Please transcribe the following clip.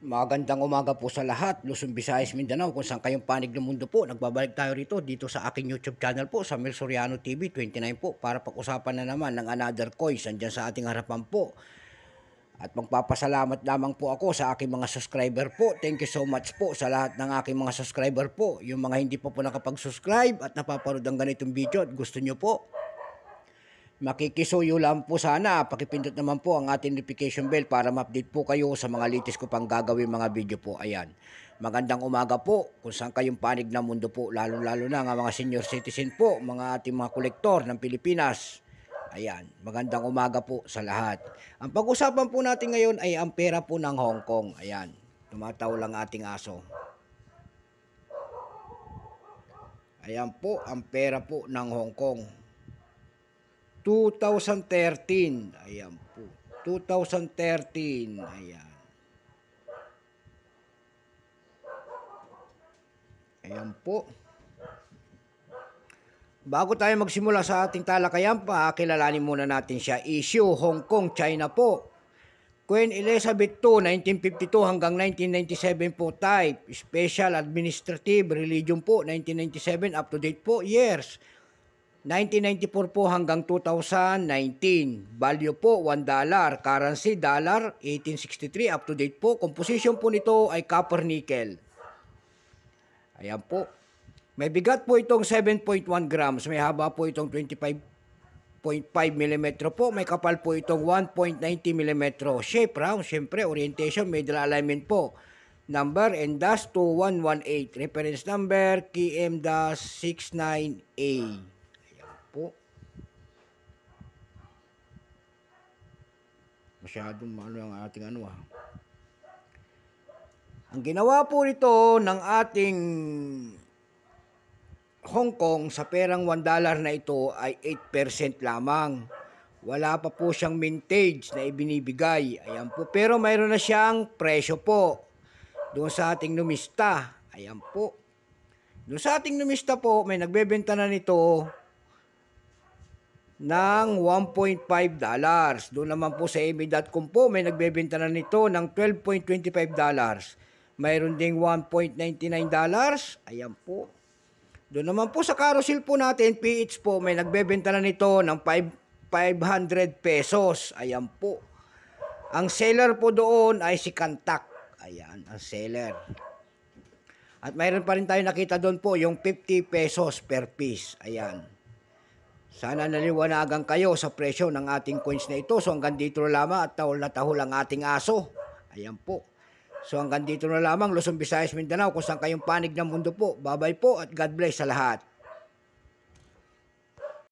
Magandang umaga po sa lahat. Luzon, Visayas, Mindanao. Kung saan kayong panig ng mundo po, nagbabalik tayo rito dito sa aking YouTube channel po sa Mel Soriano TV 29 po para pag-usapan na naman ng another coins andyan sa ating harapan po. At magpapasalamat lamang po ako sa aking mga subscriber po. Thank you so much po sa lahat ng aking mga subscriber po. Yung mga hindi pa po nakapag-subscribe at napaparod ang ganitong video at gusto nyo po Makikisuyo lang po sana. Pakipindot naman po ang ating notification bell para ma-update po kayo sa mga latest ko pang gagawin mga video po. Ayan. Magandang umaga po kung saan kayong panig na mundo po. Lalo-lalo na nga mga senior citizen po, mga ating mga kolektor ng Pilipinas. Ayan, magandang umaga po sa lahat. Ang pag-usapan po natin ngayon ay ang pera po ng Hong Kong. Ayan, tumataw lang ating aso. Ayan po ang pera po ng Hong Kong. 2013. Ayan po. 2013. Ayan. Ayan po. Bago tayo magsimula sa ating talakayan pa, kilalanin muna natin siya. Issue, Hong Kong, China po. Queen Elizabeth II, 1952 hanggang 1997 po type. Special Administrative Religion po, 1997 up to date po, years. 1994 po hanggang 2019. Value po 1 dollar. Currency dollar 1863 up to date po. Composition po nito ay copper nickel. Ayan po. May bigat po itong 7.1 grams. May haba po itong 25.5 mm po. May kapal po itong 1.90 mm. Shape round, syempre, orientation, middle alignment po number and 2118 reference number KM-69A po. Masyadong ano ang ating ano ah. Ang ginawa po nito ng ating Hong Kong sa perang 1 dollar na ito ay 8% lamang. Wala pa po siyang mintage na ibinibigay. Ayan po. Pero mayroon na siyang presyo po. Doon sa ating numista. Ayan po. Doon sa ating numista po, may nagbebenta na nito ng 1.5 dollars. Doon naman po sa emi.com po, may nagbebenta na nito ng 12.25 dollars. Mayroon ding 1.99 dollars. Ayan po. Doon naman po sa carousel po natin, PH po, may nagbebenta na nito ng 5, 500 pesos. Ayan po. Ang seller po doon ay si Kantak. Ayan, ang seller. At mayroon pa rin tayo nakita doon po, yung 50 pesos per piece. Ayan. Sana naliwanagan kayo sa presyo ng ating coins na ito. So hanggang dito na lamang at tahol na tahol ang ating aso. Ayan po. So hanggang dito na lamang Luzon, Visayas, Mindanao kung saan kayong panig ng mundo po. Bye-bye po at God bless sa lahat.